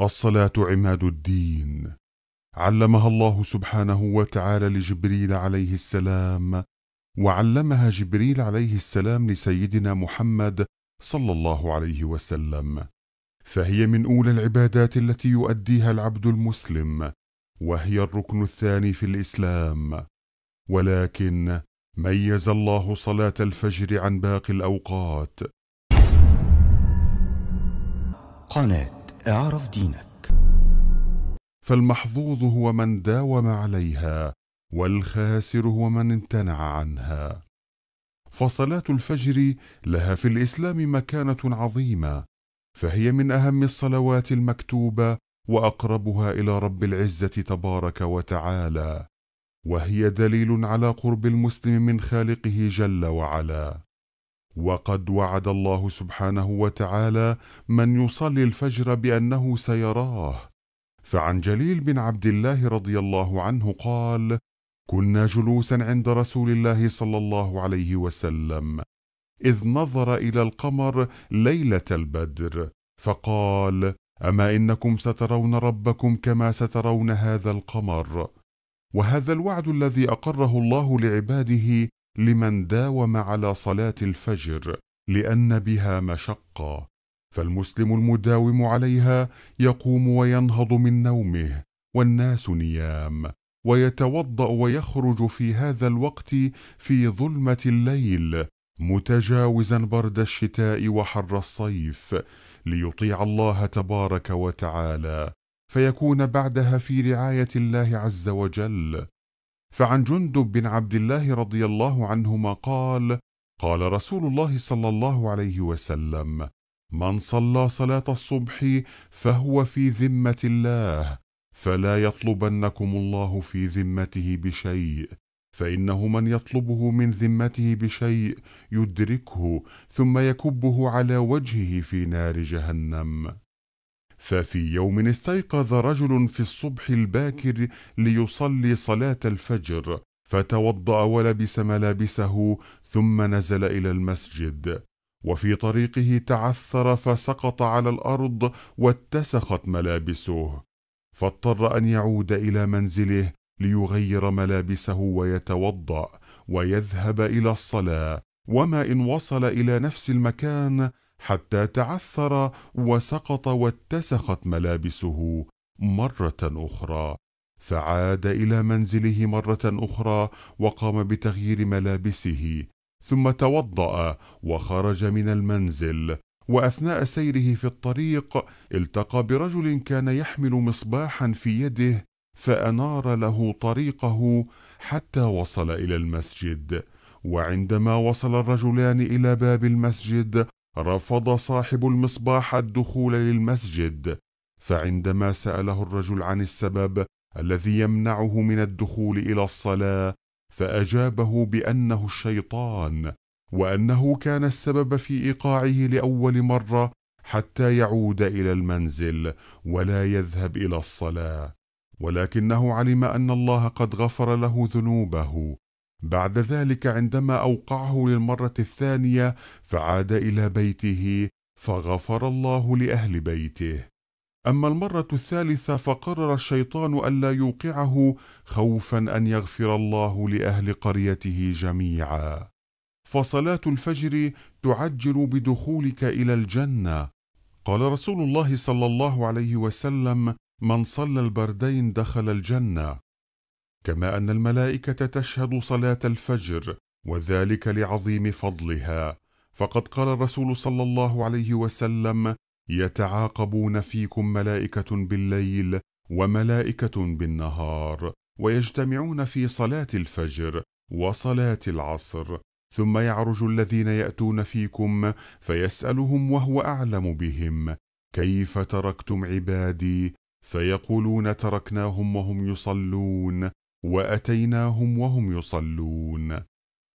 الصلاة عماد الدين علمها الله سبحانه وتعالى لجبريل عليه السلام وعلمها جبريل عليه السلام لسيدنا محمد صلى الله عليه وسلم فهي من أولى العبادات التي يؤديها العبد المسلم وهي الركن الثاني في الإسلام ولكن ميز الله صلاة الفجر عن باقي الأوقات قناه اعرف دينك فالمحظوظ هو من داوم عليها والخاسر هو من امتنع عنها فصلاه الفجر لها في الاسلام مكانه عظيمه فهي من اهم الصلوات المكتوبه واقربها الى رب العزه تبارك وتعالى وهي دليل على قرب المسلم من خالقه جل وعلا وقد وعد الله سبحانه وتعالى من يصلي الفجر بانه سيراه فعن جليل بن عبد الله رضي الله عنه قال كنا جلوسا عند رسول الله صلى الله عليه وسلم اذ نظر الى القمر ليله البدر فقال اما انكم سترون ربكم كما سترون هذا القمر وهذا الوعد الذي اقره الله لعباده لمن داوم على صلاة الفجر لأن بها مشقة فالمسلم المداوم عليها يقوم وينهض من نومه والناس نيام ويتوضأ ويخرج في هذا الوقت في ظلمة الليل متجاوزا برد الشتاء وحر الصيف ليطيع الله تبارك وتعالى فيكون بعدها في رعاية الله عز وجل فعن جندب بن عبد الله رضي الله عنهما قال قال رسول الله صلى الله عليه وسلم من صلى صلاة الصبح فهو في ذمة الله فلا يطلبنكم الله في ذمته بشيء فإنه من يطلبه من ذمته بشيء يدركه ثم يكبه على وجهه في نار جهنم ففي يوم استيقظ رجل في الصبح الباكر ليصلي صلاة الفجر فتوضأ ولبس ملابسه ثم نزل إلى المسجد وفي طريقه تعثر فسقط على الأرض واتسخت ملابسه فاضطر أن يعود إلى منزله ليغير ملابسه ويتوضأ ويذهب إلى الصلاة وما إن وصل إلى نفس المكان حتى تعثر وسقط واتسخت ملابسه مره اخرى فعاد الى منزله مره اخرى وقام بتغيير ملابسه ثم توضا وخرج من المنزل واثناء سيره في الطريق التقى برجل كان يحمل مصباحا في يده فانار له طريقه حتى وصل الى المسجد وعندما وصل الرجلان الى باب المسجد رفض صاحب المصباح الدخول للمسجد فعندما سأله الرجل عن السبب الذي يمنعه من الدخول إلى الصلاة فأجابه بأنه الشيطان وأنه كان السبب في إيقاعه لأول مرة حتى يعود إلى المنزل ولا يذهب إلى الصلاة ولكنه علم أن الله قد غفر له ذنوبه بعد ذلك عندما اوقعه للمره الثانيه فعاد الى بيته فغفر الله لاهل بيته اما المره الثالثه فقرر الشيطان الا يوقعه خوفا ان يغفر الله لاهل قريته جميعا فصلاه الفجر تعجل بدخولك الى الجنه قال رسول الله صلى الله عليه وسلم من صلى البردين دخل الجنه كما أن الملائكة تشهد صلاة الفجر وذلك لعظيم فضلها فقد قال الرسول صلى الله عليه وسلم يتعاقبون فيكم ملائكة بالليل وملائكة بالنهار ويجتمعون في صلاة الفجر وصلاة العصر ثم يعرج الذين يأتون فيكم فيسألهم وهو أعلم بهم كيف تركتم عبادي فيقولون تركناهم وهم يصلون واتيناهم وهم يصلون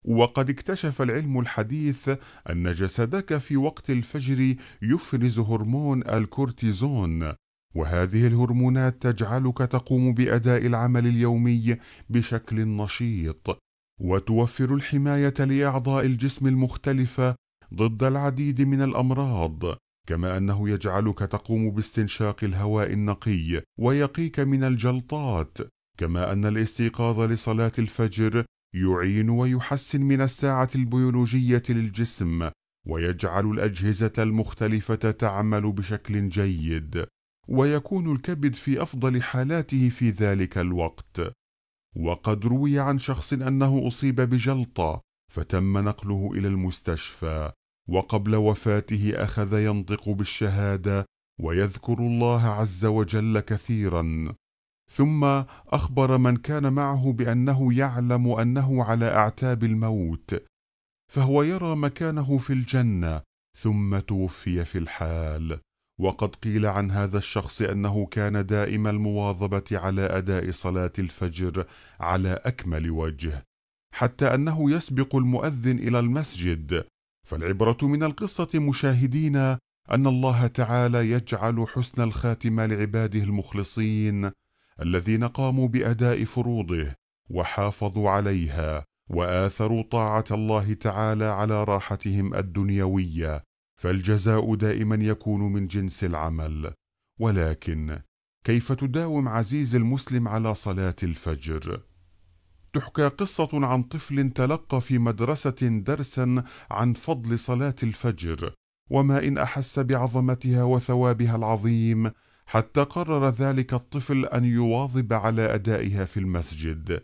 وقد اكتشف العلم الحديث ان جسدك في وقت الفجر يفرز هرمون الكورتيزون وهذه الهرمونات تجعلك تقوم باداء العمل اليومي بشكل نشيط وتوفر الحمايه لاعضاء الجسم المختلفه ضد العديد من الامراض كما انه يجعلك تقوم باستنشاق الهواء النقي ويقيك من الجلطات كما أن الاستيقاظ لصلاة الفجر يعين ويحسن من الساعة البيولوجية للجسم ويجعل الأجهزة المختلفة تعمل بشكل جيد ويكون الكبد في أفضل حالاته في ذلك الوقت وقد روي عن شخص أنه أصيب بجلطة فتم نقله إلى المستشفى وقبل وفاته أخذ ينطق بالشهادة ويذكر الله عز وجل كثيرا ثم اخبر من كان معه بانه يعلم انه على اعتاب الموت فهو يرى مكانه في الجنه ثم توفي في الحال وقد قيل عن هذا الشخص انه كان دائم المواظبه على اداء صلاه الفجر على اكمل وجه حتى انه يسبق المؤذن الى المسجد فالعبره من القصه مشاهدينا ان الله تعالى يجعل حسن الخاتمه لعباده المخلصين الذين قاموا بأداء فروضه وحافظوا عليها وآثروا طاعة الله تعالى على راحتهم الدنيوية فالجزاء دائما يكون من جنس العمل ولكن كيف تداوم عزيز المسلم على صلاة الفجر؟ تحكى قصة عن طفل تلقى في مدرسة درسا عن فضل صلاة الفجر وما إن أحس بعظمتها وثوابها العظيم حتى قرر ذلك الطفل أن يواظب على أدائها في المسجد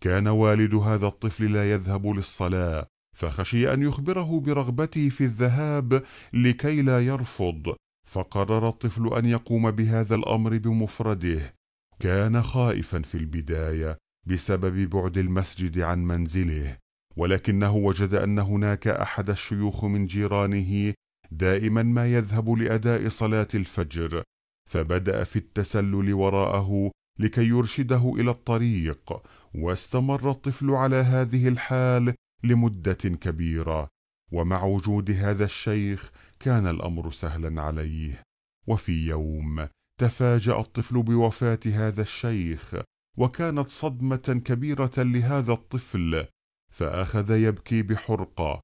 كان والد هذا الطفل لا يذهب للصلاة فخشي أن يخبره برغبته في الذهاب لكي لا يرفض فقرر الطفل أن يقوم بهذا الأمر بمفرده كان خائفا في البداية بسبب بعد المسجد عن منزله ولكنه وجد أن هناك أحد الشيوخ من جيرانه دائما ما يذهب لأداء صلاة الفجر فبدأ في التسلل وراءه لكي يرشده إلى الطريق واستمر الطفل على هذه الحال لمدة كبيرة ومع وجود هذا الشيخ كان الأمر سهلا عليه وفي يوم تفاجأ الطفل بوفاة هذا الشيخ وكانت صدمة كبيرة لهذا الطفل فأخذ يبكي بحرقة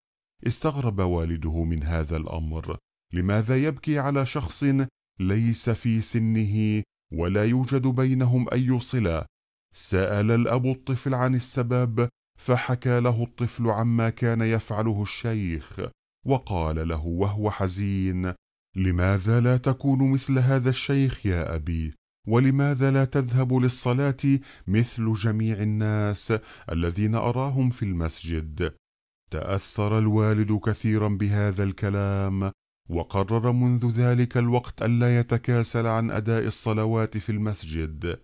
استغرب والده من هذا الأمر لماذا يبكي على شخص ليس في سنه ولا يوجد بينهم أي صلة سأل الأب الطفل عن السبب فحكى له الطفل عما كان يفعله الشيخ وقال له وهو حزين لماذا لا تكون مثل هذا الشيخ يا أبي ولماذا لا تذهب للصلاة مثل جميع الناس الذين أراهم في المسجد تأثر الوالد كثيرا بهذا الكلام وقرر منذ ذلك الوقت ألا يتكاسل عن أداء الصلوات في المسجد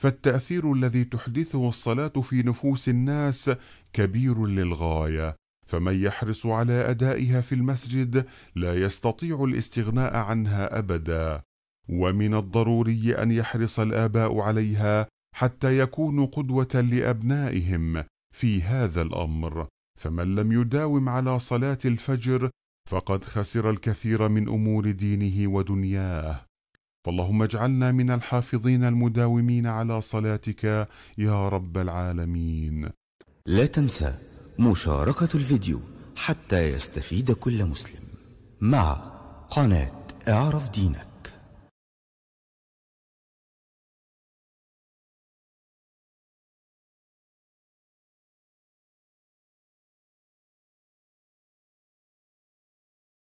فالتأثير الذي تحدثه الصلاة في نفوس الناس كبير للغاية فمن يحرص على أدائها في المسجد لا يستطيع الاستغناء عنها أبدا ومن الضروري أن يحرص الآباء عليها حتى يكونوا قدوة لأبنائهم في هذا الأمر فمن لم يداوم على صلاة الفجر فقد خسر الكثير من امور دينه ودنياه فاللهم اجعلنا من الحافظين المداومين على صلاتك يا رب العالمين لا تنسى مشاركه الفيديو حتى يستفيد كل مسلم مع قناه اعرف دينك